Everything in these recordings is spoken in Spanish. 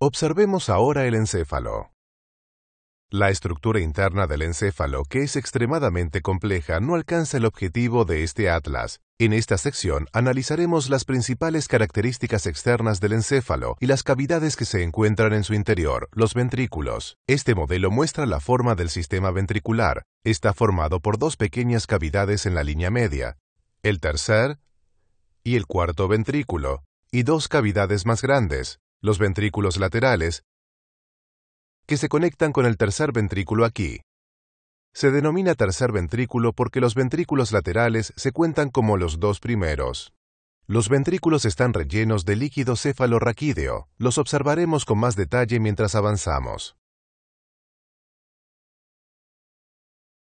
Observemos ahora el encéfalo. La estructura interna del encéfalo, que es extremadamente compleja, no alcanza el objetivo de este atlas. En esta sección analizaremos las principales características externas del encéfalo y las cavidades que se encuentran en su interior, los ventrículos. Este modelo muestra la forma del sistema ventricular. Está formado por dos pequeñas cavidades en la línea media, el tercer y el cuarto ventrículo, y dos cavidades más grandes, los ventrículos laterales, que se conectan con el tercer ventrículo aquí. Se denomina tercer ventrículo porque los ventrículos laterales se cuentan como los dos primeros. Los ventrículos están rellenos de líquido cefalorraquídeo. Los observaremos con más detalle mientras avanzamos.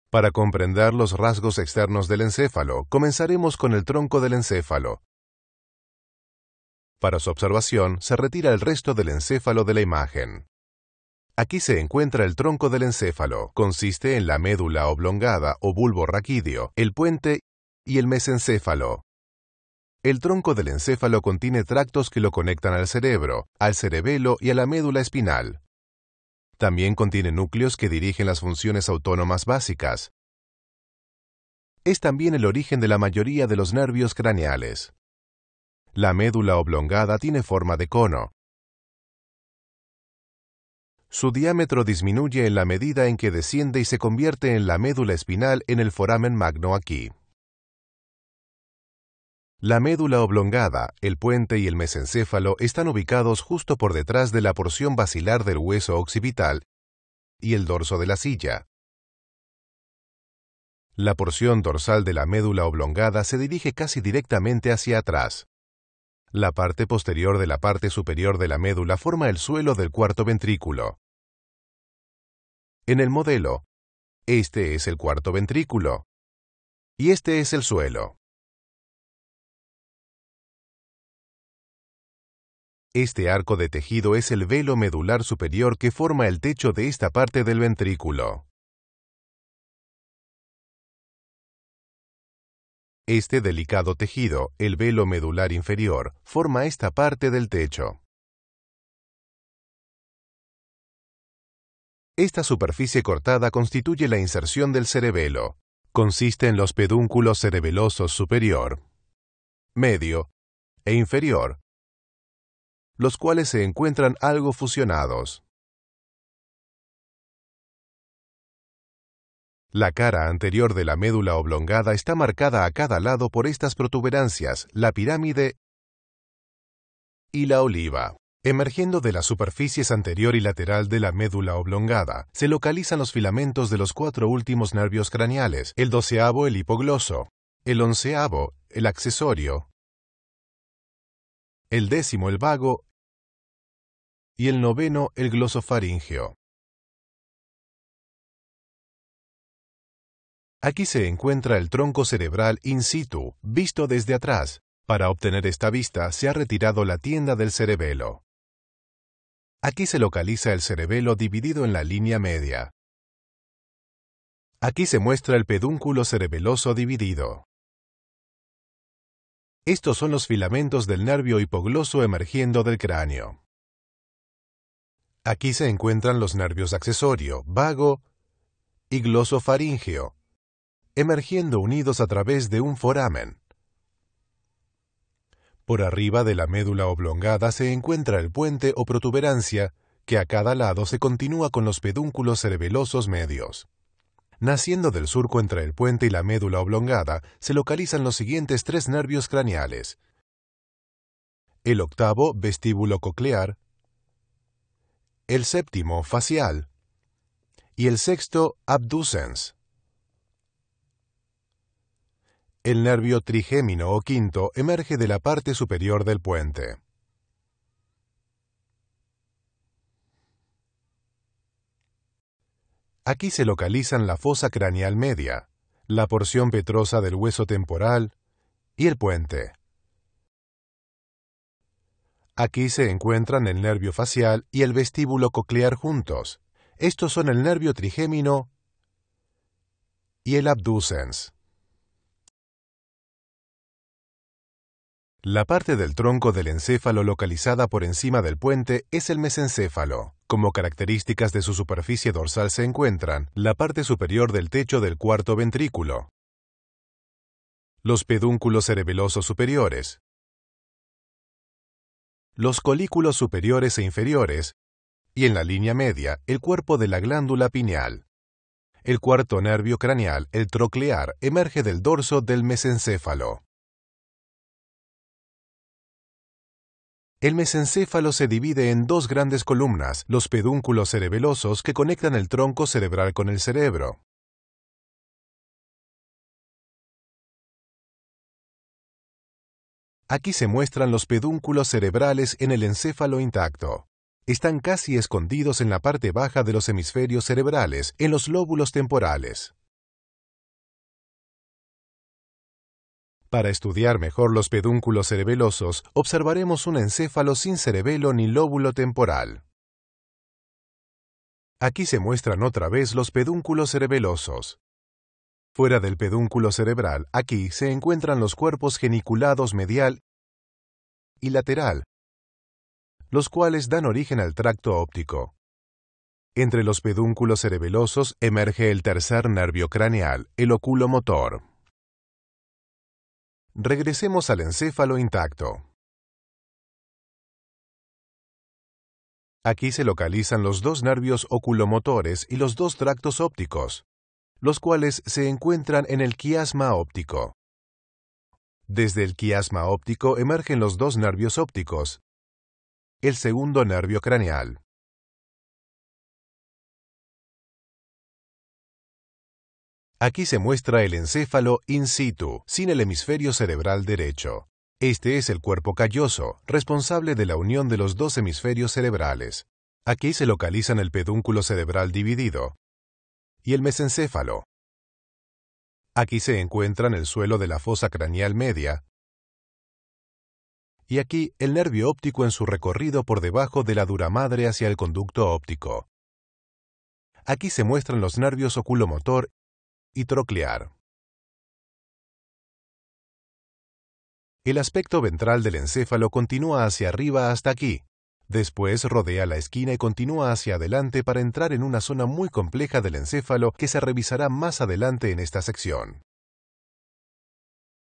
Para comprender los rasgos externos del encéfalo, comenzaremos con el tronco del encéfalo, para su observación, se retira el resto del encéfalo de la imagen. Aquí se encuentra el tronco del encéfalo. Consiste en la médula oblongada o bulbo raquídeo, el puente y el mesencéfalo. El tronco del encéfalo contiene tractos que lo conectan al cerebro, al cerebelo y a la médula espinal. También contiene núcleos que dirigen las funciones autónomas básicas. Es también el origen de la mayoría de los nervios craneales. La médula oblongada tiene forma de cono. Su diámetro disminuye en la medida en que desciende y se convierte en la médula espinal en el foramen magno aquí. La médula oblongada, el puente y el mesencéfalo están ubicados justo por detrás de la porción basilar del hueso occipital y el dorso de la silla. La porción dorsal de la médula oblongada se dirige casi directamente hacia atrás. La parte posterior de la parte superior de la médula forma el suelo del cuarto ventrículo. En el modelo, este es el cuarto ventrículo y este es el suelo. Este arco de tejido es el velo medular superior que forma el techo de esta parte del ventrículo. Este delicado tejido, el velo medular inferior, forma esta parte del techo. Esta superficie cortada constituye la inserción del cerebelo. Consiste en los pedúnculos cerebelosos superior, medio e inferior, los cuales se encuentran algo fusionados. La cara anterior de la médula oblongada está marcada a cada lado por estas protuberancias, la pirámide y la oliva. Emergiendo de las superficies anterior y lateral de la médula oblongada, se localizan los filamentos de los cuatro últimos nervios craneales, el doceavo el hipogloso, el onceavo el accesorio, el décimo el vago y el noveno el glosofaringeo. Aquí se encuentra el tronco cerebral in situ, visto desde atrás. Para obtener esta vista se ha retirado la tienda del cerebelo. Aquí se localiza el cerebelo dividido en la línea media. Aquí se muestra el pedúnculo cerebeloso dividido. Estos son los filamentos del nervio hipogloso emergiendo del cráneo. Aquí se encuentran los nervios accesorio, vago y glosofaríngeo, emergiendo unidos a través de un foramen. Por arriba de la médula oblongada se encuentra el puente o protuberancia, que a cada lado se continúa con los pedúnculos cerebelosos medios. Naciendo del surco entre el puente y la médula oblongada, se localizan los siguientes tres nervios craneales. El octavo, vestíbulo coclear, el séptimo, facial, y el sexto, abducens. El nervio trigémino o quinto emerge de la parte superior del puente. Aquí se localizan la fosa craneal media, la porción petrosa del hueso temporal y el puente. Aquí se encuentran el nervio facial y el vestíbulo coclear juntos. Estos son el nervio trigémino y el abducens. La parte del tronco del encéfalo localizada por encima del puente es el mesencéfalo. Como características de su superficie dorsal se encuentran la parte superior del techo del cuarto ventrículo, los pedúnculos cerebelosos superiores, los colículos superiores e inferiores, y en la línea media el cuerpo de la glándula pineal. El cuarto nervio craneal, el troclear, emerge del dorso del mesencéfalo. El mesencéfalo se divide en dos grandes columnas, los pedúnculos cerebelosos que conectan el tronco cerebral con el cerebro. Aquí se muestran los pedúnculos cerebrales en el encéfalo intacto. Están casi escondidos en la parte baja de los hemisferios cerebrales, en los lóbulos temporales. Para estudiar mejor los pedúnculos cerebelosos, observaremos un encéfalo sin cerebelo ni lóbulo temporal. Aquí se muestran otra vez los pedúnculos cerebelosos. Fuera del pedúnculo cerebral, aquí se encuentran los cuerpos geniculados medial y lateral, los cuales dan origen al tracto óptico. Entre los pedúnculos cerebelosos emerge el tercer nervio craneal, el oculomotor. Regresemos al encéfalo intacto. Aquí se localizan los dos nervios oculomotores y los dos tractos ópticos, los cuales se encuentran en el quiasma óptico. Desde el quiasma óptico emergen los dos nervios ópticos, el segundo nervio craneal. Aquí se muestra el encéfalo in situ, sin el hemisferio cerebral derecho. Este es el cuerpo calloso, responsable de la unión de los dos hemisferios cerebrales. Aquí se localizan el pedúnculo cerebral dividido y el mesencéfalo. Aquí se encuentran el suelo de la fosa craneal media y aquí el nervio óptico en su recorrido por debajo de la dura madre hacia el conducto óptico. Aquí se muestran los nervios oculomotor y troclear. El aspecto ventral del encéfalo continúa hacia arriba hasta aquí. Después rodea la esquina y continúa hacia adelante para entrar en una zona muy compleja del encéfalo que se revisará más adelante en esta sección.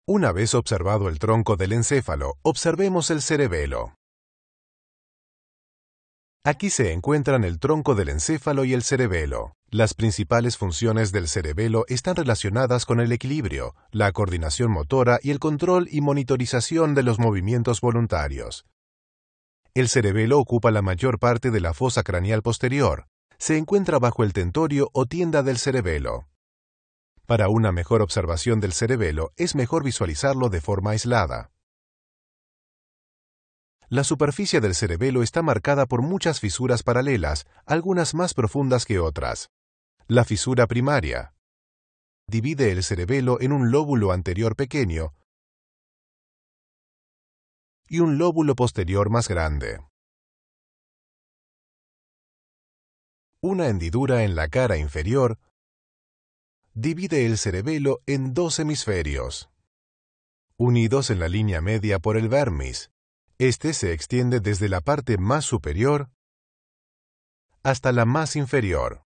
Una vez observado el tronco del encéfalo, observemos el cerebelo. Aquí se encuentran el tronco del encéfalo y el cerebelo. Las principales funciones del cerebelo están relacionadas con el equilibrio, la coordinación motora y el control y monitorización de los movimientos voluntarios. El cerebelo ocupa la mayor parte de la fosa craneal posterior. Se encuentra bajo el tentorio o tienda del cerebelo. Para una mejor observación del cerebelo es mejor visualizarlo de forma aislada. La superficie del cerebelo está marcada por muchas fisuras paralelas, algunas más profundas que otras. La fisura primaria. Divide el cerebelo en un lóbulo anterior pequeño y un lóbulo posterior más grande. Una hendidura en la cara inferior divide el cerebelo en dos hemisferios, unidos en la línea media por el vermis. Este se extiende desde la parte más superior hasta la más inferior.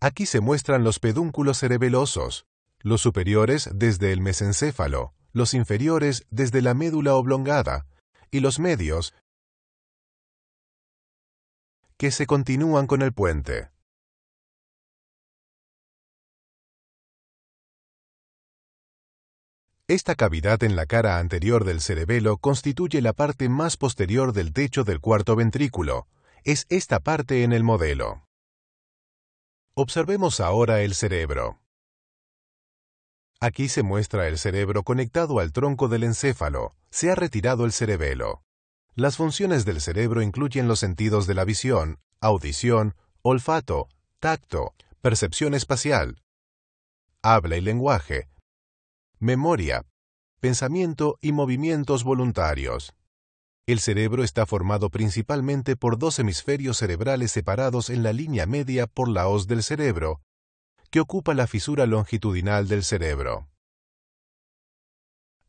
Aquí se muestran los pedúnculos cerebelosos, los superiores desde el mesencéfalo, los inferiores desde la médula oblongada y los medios que se continúan con el puente. Esta cavidad en la cara anterior del cerebelo constituye la parte más posterior del techo del cuarto ventrículo. Es esta parte en el modelo. Observemos ahora el cerebro. Aquí se muestra el cerebro conectado al tronco del encéfalo. Se ha retirado el cerebelo. Las funciones del cerebro incluyen los sentidos de la visión, audición, olfato, tacto, percepción espacial, habla y lenguaje, memoria, pensamiento y movimientos voluntarios. El cerebro está formado principalmente por dos hemisferios cerebrales separados en la línea media por la hoz del cerebro, que ocupa la fisura longitudinal del cerebro.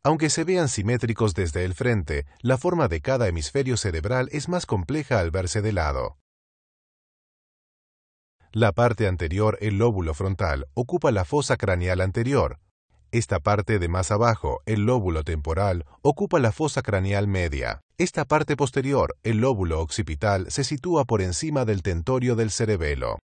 Aunque se vean simétricos desde el frente, la forma de cada hemisferio cerebral es más compleja al verse de lado. La parte anterior, el lóbulo frontal, ocupa la fosa craneal anterior, esta parte de más abajo, el lóbulo temporal, ocupa la fosa craneal media. Esta parte posterior, el lóbulo occipital, se sitúa por encima del tentorio del cerebelo.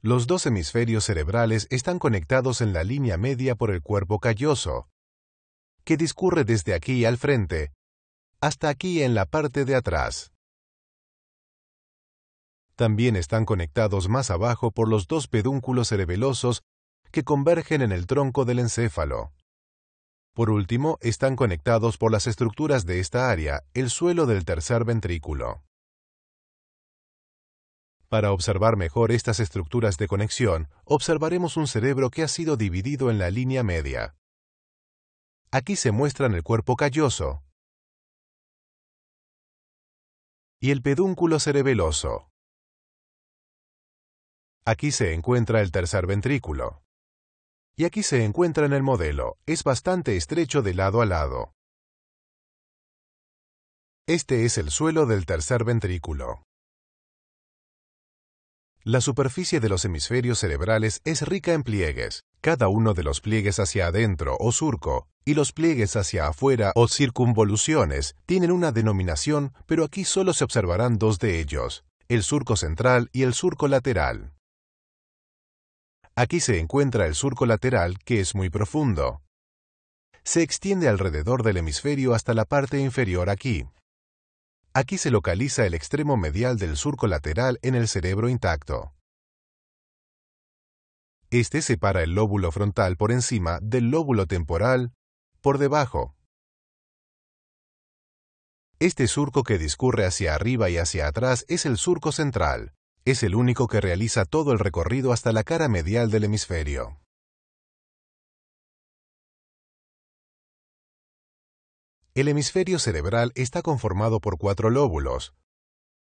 Los dos hemisferios cerebrales están conectados en la línea media por el cuerpo calloso, que discurre desde aquí al frente, hasta aquí en la parte de atrás. También están conectados más abajo por los dos pedúnculos cerebelosos que convergen en el tronco del encéfalo. Por último, están conectados por las estructuras de esta área, el suelo del tercer ventrículo. Para observar mejor estas estructuras de conexión, observaremos un cerebro que ha sido dividido en la línea media. Aquí se muestran el cuerpo calloso y el pedúnculo cerebeloso. Aquí se encuentra el tercer ventrículo y aquí se encuentra en el modelo, es bastante estrecho de lado a lado. Este es el suelo del tercer ventrículo. La superficie de los hemisferios cerebrales es rica en pliegues, cada uno de los pliegues hacia adentro o surco y los pliegues hacia afuera o circunvoluciones tienen una denominación, pero aquí solo se observarán dos de ellos, el surco central y el surco lateral. Aquí se encuentra el surco lateral, que es muy profundo. Se extiende alrededor del hemisferio hasta la parte inferior aquí. Aquí se localiza el extremo medial del surco lateral en el cerebro intacto. Este separa el lóbulo frontal por encima del lóbulo temporal por debajo. Este surco que discurre hacia arriba y hacia atrás es el surco central. Es el único que realiza todo el recorrido hasta la cara medial del hemisferio. El hemisferio cerebral está conformado por cuatro lóbulos.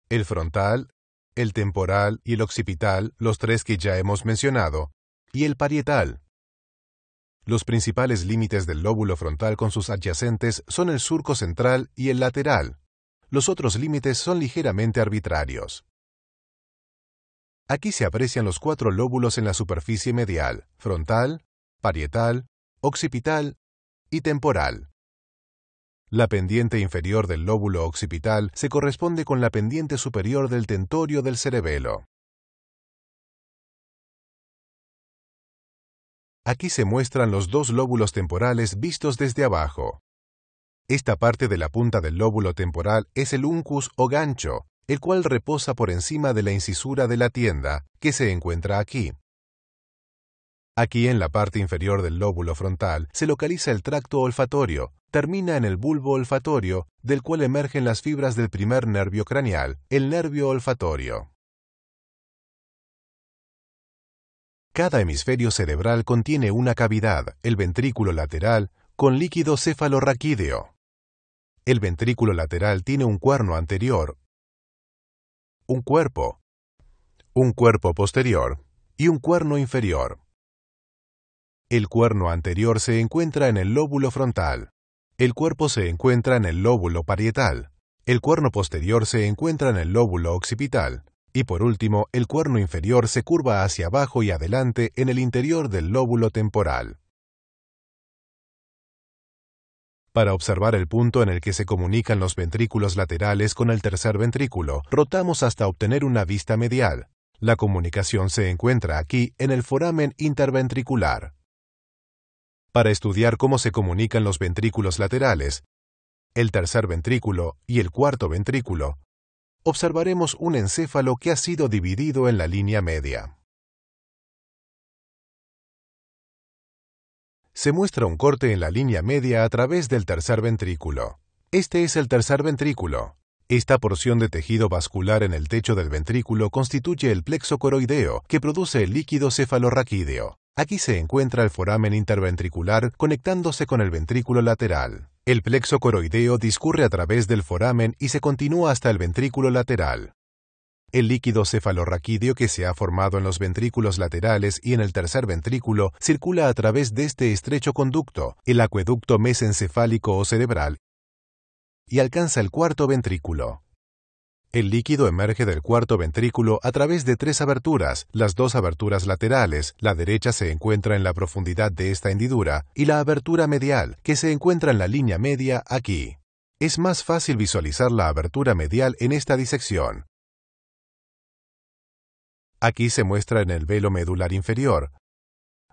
El frontal, el temporal y el occipital, los tres que ya hemos mencionado, y el parietal. Los principales límites del lóbulo frontal con sus adyacentes son el surco central y el lateral. Los otros límites son ligeramente arbitrarios. Aquí se aprecian los cuatro lóbulos en la superficie medial, frontal, parietal, occipital y temporal. La pendiente inferior del lóbulo occipital se corresponde con la pendiente superior del tentorio del cerebelo. Aquí se muestran los dos lóbulos temporales vistos desde abajo. Esta parte de la punta del lóbulo temporal es el uncus o gancho, el cual reposa por encima de la incisura de la tienda que se encuentra aquí. Aquí en la parte inferior del lóbulo frontal se localiza el tracto olfatorio, termina en el bulbo olfatorio, del cual emergen las fibras del primer nervio craneal, el nervio olfatorio. Cada hemisferio cerebral contiene una cavidad, el ventrículo lateral, con líquido cefalorraquídeo. El ventrículo lateral tiene un cuerno anterior, un cuerpo, un cuerpo posterior y un cuerno inferior. El cuerno anterior se encuentra en el lóbulo frontal, el cuerpo se encuentra en el lóbulo parietal, el cuerno posterior se encuentra en el lóbulo occipital, y por último, el cuerno inferior se curva hacia abajo y adelante en el interior del lóbulo temporal. Para observar el punto en el que se comunican los ventrículos laterales con el tercer ventrículo, rotamos hasta obtener una vista medial. La comunicación se encuentra aquí en el foramen interventricular. Para estudiar cómo se comunican los ventrículos laterales, el tercer ventrículo y el cuarto ventrículo, observaremos un encéfalo que ha sido dividido en la línea media. se muestra un corte en la línea media a través del tercer ventrículo. Este es el tercer ventrículo. Esta porción de tejido vascular en el techo del ventrículo constituye el plexo coroideo que produce el líquido cefalorraquídeo. Aquí se encuentra el foramen interventricular conectándose con el ventrículo lateral. El plexo coroideo discurre a través del foramen y se continúa hasta el ventrículo lateral. El líquido cefalorraquídeo que se ha formado en los ventrículos laterales y en el tercer ventrículo circula a través de este estrecho conducto, el acueducto mesencefálico o cerebral, y alcanza el cuarto ventrículo. El líquido emerge del cuarto ventrículo a través de tres aberturas, las dos aberturas laterales, la derecha se encuentra en la profundidad de esta hendidura, y la abertura medial, que se encuentra en la línea media aquí. Es más fácil visualizar la abertura medial en esta disección. Aquí se muestra en el velo medular inferior.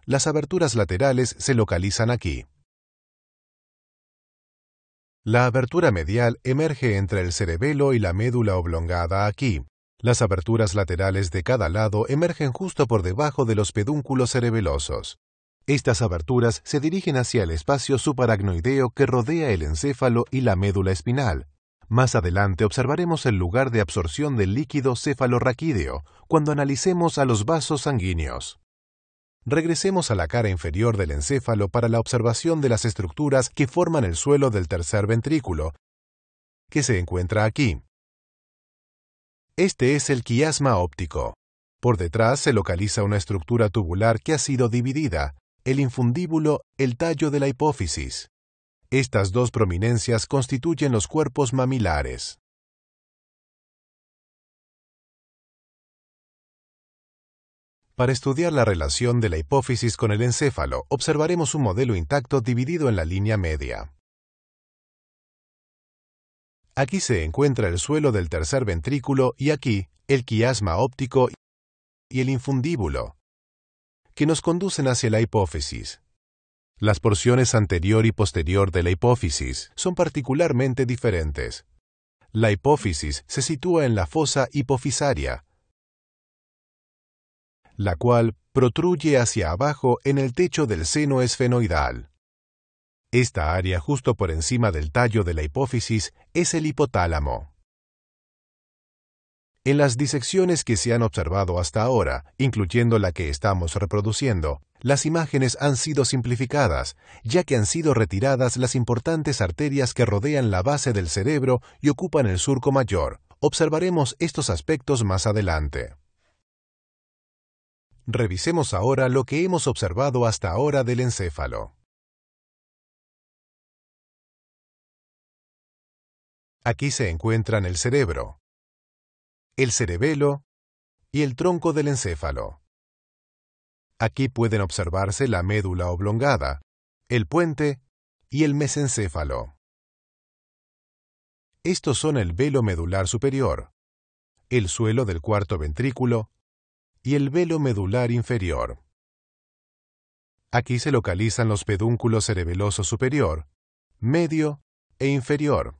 Las aberturas laterales se localizan aquí. La abertura medial emerge entre el cerebelo y la médula oblongada aquí. Las aberturas laterales de cada lado emergen justo por debajo de los pedúnculos cerebelosos. Estas aberturas se dirigen hacia el espacio subaracnoideo que rodea el encéfalo y la médula espinal, más adelante observaremos el lugar de absorción del líquido cefalorraquídeo cuando analicemos a los vasos sanguíneos. Regresemos a la cara inferior del encéfalo para la observación de las estructuras que forman el suelo del tercer ventrículo, que se encuentra aquí. Este es el quiasma óptico. Por detrás se localiza una estructura tubular que ha sido dividida, el infundíbulo, el tallo de la hipófisis. Estas dos prominencias constituyen los cuerpos mamilares. Para estudiar la relación de la hipófisis con el encéfalo, observaremos un modelo intacto dividido en la línea media. Aquí se encuentra el suelo del tercer ventrículo y aquí el quiasma óptico y el infundíbulo, que nos conducen hacia la hipófisis. Las porciones anterior y posterior de la hipófisis son particularmente diferentes. La hipófisis se sitúa en la fosa hipofisaria, la cual protruye hacia abajo en el techo del seno esfenoidal. Esta área justo por encima del tallo de la hipófisis es el hipotálamo. En las disecciones que se han observado hasta ahora, incluyendo la que estamos reproduciendo, las imágenes han sido simplificadas, ya que han sido retiradas las importantes arterias que rodean la base del cerebro y ocupan el surco mayor. Observaremos estos aspectos más adelante. Revisemos ahora lo que hemos observado hasta ahora del encéfalo. Aquí se encuentran el cerebro, el cerebelo y el tronco del encéfalo. Aquí pueden observarse la médula oblongada, el puente y el mesencéfalo. Estos son el velo medular superior, el suelo del cuarto ventrículo y el velo medular inferior. Aquí se localizan los pedúnculos cerebeloso superior, medio e inferior,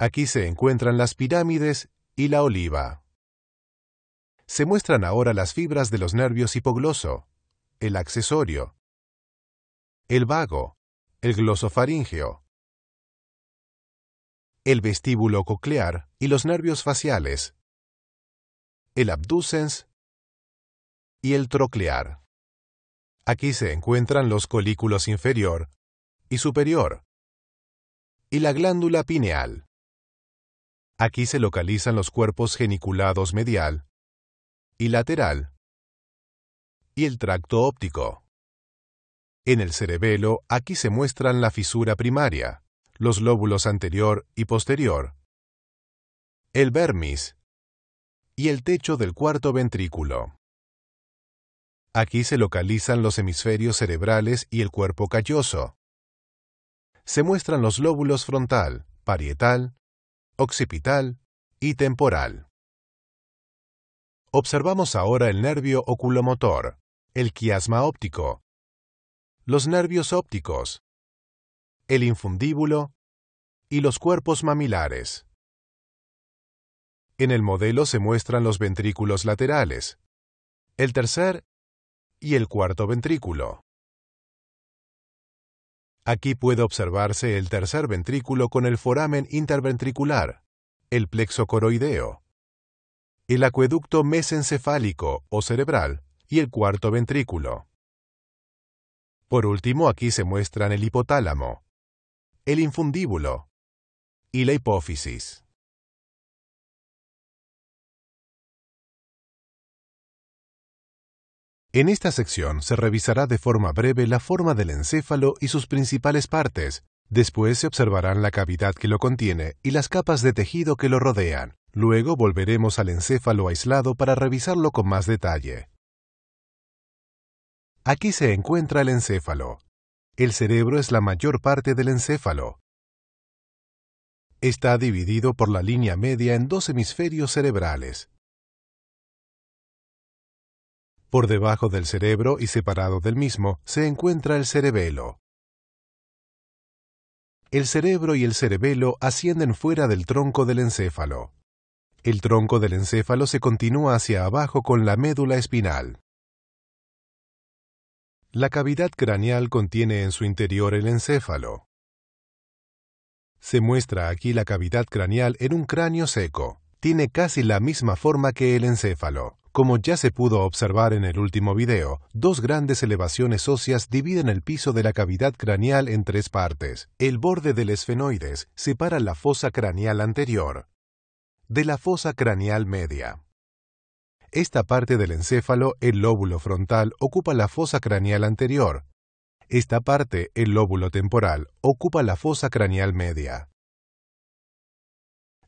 Aquí se encuentran las pirámides y la oliva. Se muestran ahora las fibras de los nervios hipogloso, el accesorio, el vago, el glosofaringeo, el vestíbulo coclear y los nervios faciales, el abducens y el troclear. Aquí se encuentran los colículos inferior y superior y la glándula pineal. Aquí se localizan los cuerpos geniculados medial y lateral y el tracto óptico. En el cerebelo, aquí se muestran la fisura primaria, los lóbulos anterior y posterior, el vermis y el techo del cuarto ventrículo. Aquí se localizan los hemisferios cerebrales y el cuerpo calloso. Se muestran los lóbulos frontal, parietal occipital y temporal. Observamos ahora el nervio oculomotor, el quiasma óptico, los nervios ópticos, el infundíbulo y los cuerpos mamilares. En el modelo se muestran los ventrículos laterales, el tercer y el cuarto ventrículo. Aquí puede observarse el tercer ventrículo con el foramen interventricular, el plexo coroideo, el acueducto mesencefálico o cerebral y el cuarto ventrículo. Por último, aquí se muestran el hipotálamo, el infundíbulo y la hipófisis. En esta sección se revisará de forma breve la forma del encéfalo y sus principales partes. Después se observarán la cavidad que lo contiene y las capas de tejido que lo rodean. Luego volveremos al encéfalo aislado para revisarlo con más detalle. Aquí se encuentra el encéfalo. El cerebro es la mayor parte del encéfalo. Está dividido por la línea media en dos hemisferios cerebrales, por debajo del cerebro y separado del mismo se encuentra el cerebelo. El cerebro y el cerebelo ascienden fuera del tronco del encéfalo. El tronco del encéfalo se continúa hacia abajo con la médula espinal. La cavidad craneal contiene en su interior el encéfalo. Se muestra aquí la cavidad craneal en un cráneo seco. Tiene casi la misma forma que el encéfalo, como ya se pudo observar en el último video, dos grandes elevaciones óseas dividen el piso de la cavidad craneal en tres partes. El borde del esfenoides separa la fosa craneal anterior de la fosa craneal media. Esta parte del encéfalo, el lóbulo frontal, ocupa la fosa craneal anterior. Esta parte, el lóbulo temporal, ocupa la fosa craneal media.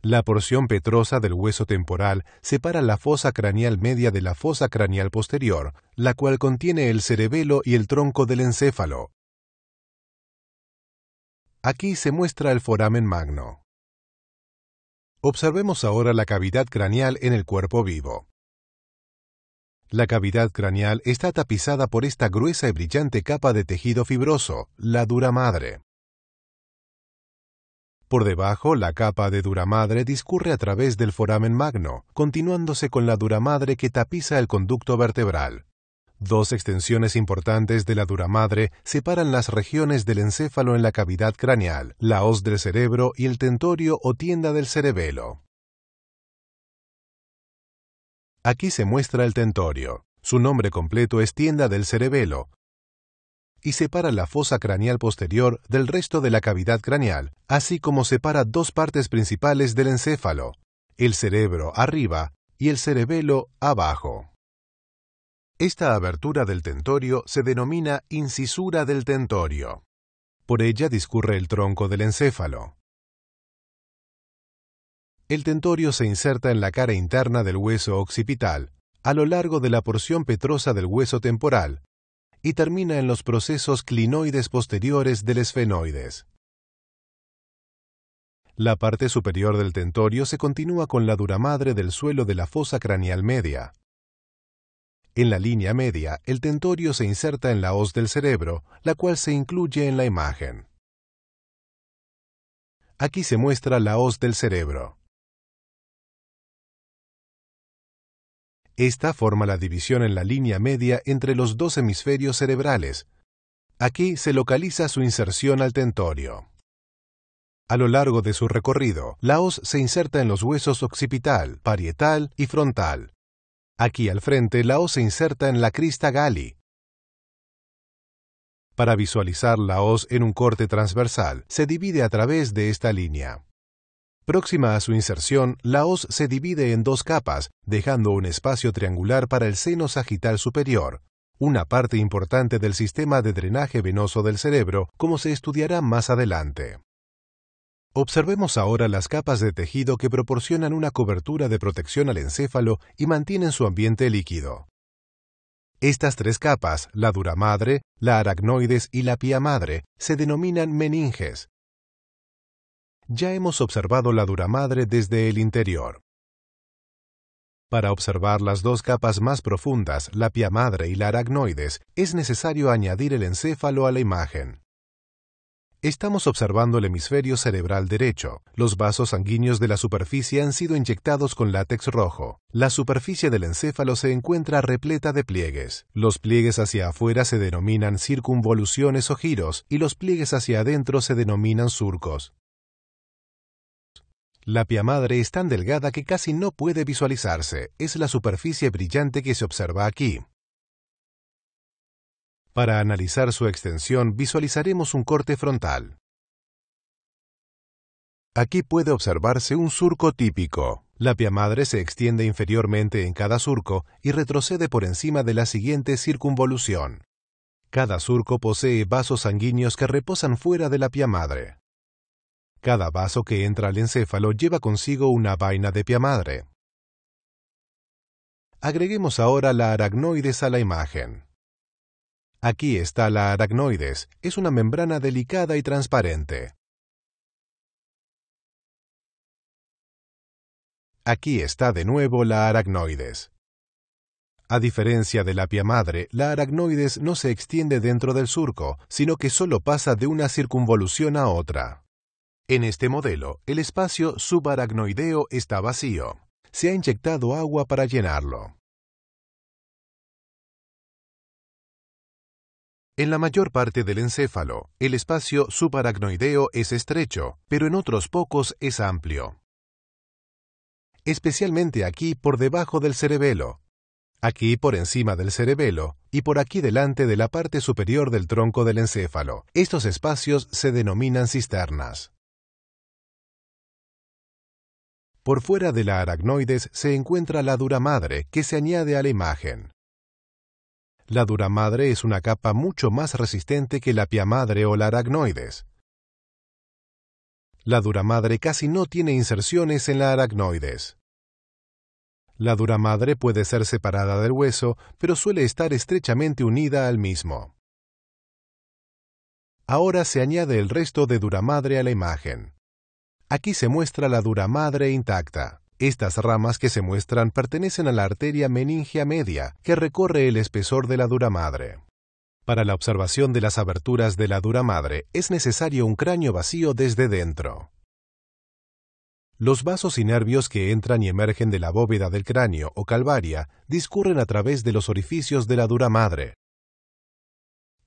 La porción petrosa del hueso temporal separa la fosa craneal media de la fosa craneal posterior, la cual contiene el cerebelo y el tronco del encéfalo. Aquí se muestra el foramen magno. Observemos ahora la cavidad craneal en el cuerpo vivo. La cavidad craneal está tapizada por esta gruesa y brillante capa de tejido fibroso, la dura madre. Por debajo, la capa de duramadre discurre a través del foramen magno, continuándose con la duramadre que tapiza el conducto vertebral. Dos extensiones importantes de la duramadre separan las regiones del encéfalo en la cavidad craneal, la hoz del cerebro y el tentorio o tienda del cerebelo. Aquí se muestra el tentorio. Su nombre completo es tienda del cerebelo, y separa la fosa craneal posterior del resto de la cavidad craneal, así como separa dos partes principales del encéfalo, el cerebro arriba y el cerebelo abajo. Esta abertura del tentorio se denomina incisura del tentorio. Por ella discurre el tronco del encéfalo. El tentorio se inserta en la cara interna del hueso occipital, a lo largo de la porción petrosa del hueso temporal, y termina en los procesos clinoides posteriores del esfenoides. La parte superior del tentorio se continúa con la duramadre del suelo de la fosa craneal media. En la línea media, el tentorio se inserta en la hoz del cerebro, la cual se incluye en la imagen. Aquí se muestra la hoz del cerebro. Esta forma la división en la línea media entre los dos hemisferios cerebrales. Aquí se localiza su inserción al tentorio. A lo largo de su recorrido, la os se inserta en los huesos occipital, parietal y frontal. Aquí al frente, la os se inserta en la crista gali. Para visualizar la hoz en un corte transversal, se divide a través de esta línea. Próxima a su inserción, la hoz se divide en dos capas, dejando un espacio triangular para el seno sagital superior, una parte importante del sistema de drenaje venoso del cerebro, como se estudiará más adelante. Observemos ahora las capas de tejido que proporcionan una cobertura de protección al encéfalo y mantienen su ambiente líquido. Estas tres capas, la duramadre, la aracnoides y la pía madre, se denominan meninges, ya hemos observado la dura madre desde el interior. Para observar las dos capas más profundas, la pia madre y la aracnoides, es necesario añadir el encéfalo a la imagen. Estamos observando el hemisferio cerebral derecho. Los vasos sanguíneos de la superficie han sido inyectados con látex rojo. La superficie del encéfalo se encuentra repleta de pliegues. Los pliegues hacia afuera se denominan circunvoluciones o giros y los pliegues hacia adentro se denominan surcos. La pia madre es tan delgada que casi no puede visualizarse, es la superficie brillante que se observa aquí. Para analizar su extensión visualizaremos un corte frontal. Aquí puede observarse un surco típico. La pia madre se extiende inferiormente en cada surco y retrocede por encima de la siguiente circunvolución. Cada surco posee vasos sanguíneos que reposan fuera de la pia madre. Cada vaso que entra al encéfalo lleva consigo una vaina de pia madre. Agreguemos ahora la aracnoides a la imagen. Aquí está la aracnoides, es una membrana delicada y transparente. Aquí está de nuevo la aracnoides. A diferencia de la pia madre, la aracnoides no se extiende dentro del surco, sino que solo pasa de una circunvolución a otra. En este modelo, el espacio subaracnoideo está vacío. Se ha inyectado agua para llenarlo. En la mayor parte del encéfalo, el espacio subaracnoideo es estrecho, pero en otros pocos es amplio. Especialmente aquí por debajo del cerebelo, aquí por encima del cerebelo y por aquí delante de la parte superior del tronco del encéfalo. Estos espacios se denominan cisternas. Por fuera de la aracnoides se encuentra la duramadre, que se añade a la imagen. La duramadre es una capa mucho más resistente que la pia madre o la aracnoides. La duramadre casi no tiene inserciones en la aracnoides. La duramadre puede ser separada del hueso, pero suele estar estrechamente unida al mismo. Ahora se añade el resto de duramadre a la imagen. Aquí se muestra la dura madre intacta. Estas ramas que se muestran pertenecen a la arteria meningia media, que recorre el espesor de la dura madre. Para la observación de las aberturas de la dura madre es necesario un cráneo vacío desde dentro. Los vasos y nervios que entran y emergen de la bóveda del cráneo o calvaria discurren a través de los orificios de la dura madre,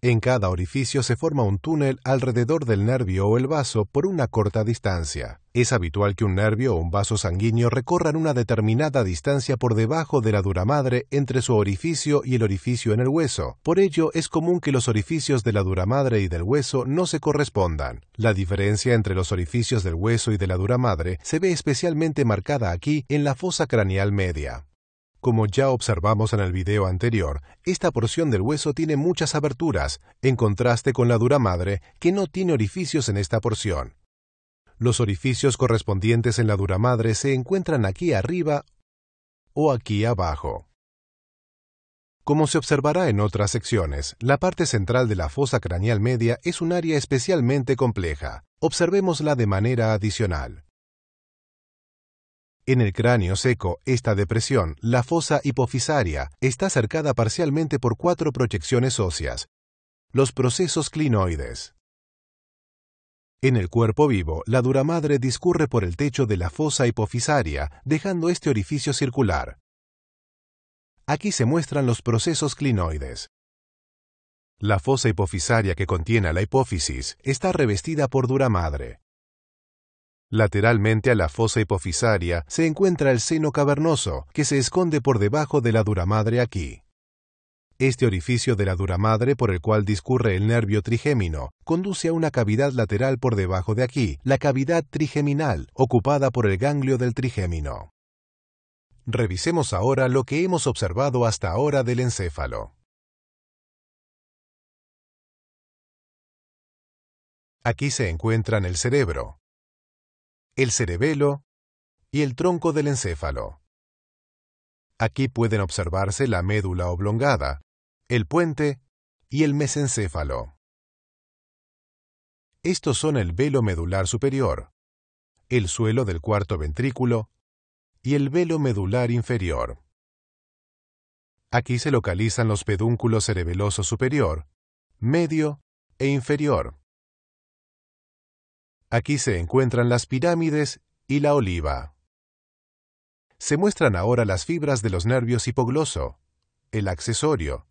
en cada orificio se forma un túnel alrededor del nervio o el vaso por una corta distancia. Es habitual que un nervio o un vaso sanguíneo recorran una determinada distancia por debajo de la dura madre entre su orificio y el orificio en el hueso. Por ello, es común que los orificios de la dura madre y del hueso no se correspondan. La diferencia entre los orificios del hueso y de la dura madre se ve especialmente marcada aquí en la fosa craneal media. Como ya observamos en el video anterior, esta porción del hueso tiene muchas aberturas, en contraste con la dura madre, que no tiene orificios en esta porción. Los orificios correspondientes en la dura madre se encuentran aquí arriba o aquí abajo. Como se observará en otras secciones, la parte central de la fosa craneal media es un área especialmente compleja. Observémosla de manera adicional. En el cráneo seco, esta depresión, la fosa hipofisaria, está cercada parcialmente por cuatro proyecciones óseas, los procesos clinoides. En el cuerpo vivo, la dura madre discurre por el techo de la fosa hipofisaria, dejando este orificio circular. Aquí se muestran los procesos clinoides. La fosa hipofisaria que contiene la hipófisis está revestida por dura madre, Lateralmente a la fosa hipofisaria se encuentra el seno cavernoso, que se esconde por debajo de la dura madre aquí. Este orificio de la dura madre por el cual discurre el nervio trigémino conduce a una cavidad lateral por debajo de aquí, la cavidad trigeminal, ocupada por el ganglio del trigémino. Revisemos ahora lo que hemos observado hasta ahora del encéfalo. Aquí se encuentran el cerebro, el cerebelo y el tronco del encéfalo. Aquí pueden observarse la médula oblongada, el puente y el mesencéfalo. Estos son el velo medular superior, el suelo del cuarto ventrículo y el velo medular inferior. Aquí se localizan los pedúnculos cerebelosos superior, medio e inferior. Aquí se encuentran las pirámides y la oliva. Se muestran ahora las fibras de los nervios hipogloso, el accesorio,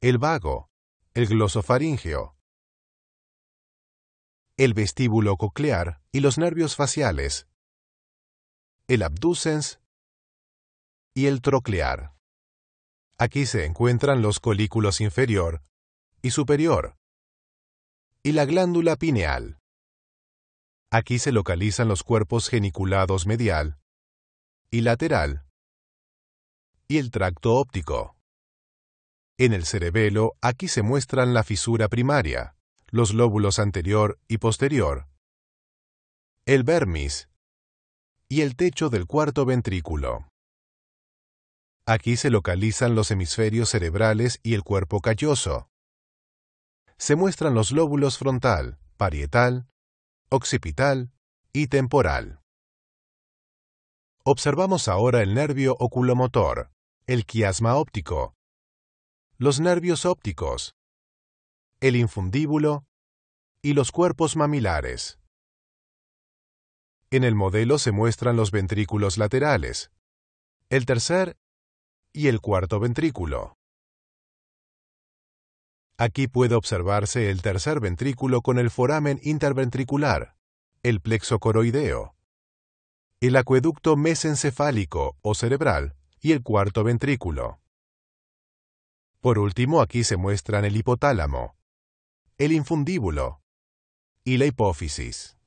el vago, el glosofaríngeo, el vestíbulo coclear y los nervios faciales, el abducens y el troclear. Aquí se encuentran los colículos inferior y superior y la glándula pineal. Aquí se localizan los cuerpos geniculados medial y lateral y el tracto óptico. En el cerebelo, aquí se muestran la fisura primaria, los lóbulos anterior y posterior, el vermis y el techo del cuarto ventrículo. Aquí se localizan los hemisferios cerebrales y el cuerpo calloso. Se muestran los lóbulos frontal, parietal occipital y temporal. Observamos ahora el nervio oculomotor, el quiasma óptico, los nervios ópticos, el infundíbulo y los cuerpos mamilares. En el modelo se muestran los ventrículos laterales, el tercer y el cuarto ventrículo. Aquí puede observarse el tercer ventrículo con el foramen interventricular, el plexo coroideo, el acueducto mesencefálico o cerebral y el cuarto ventrículo. Por último, aquí se muestran el hipotálamo, el infundíbulo y la hipófisis.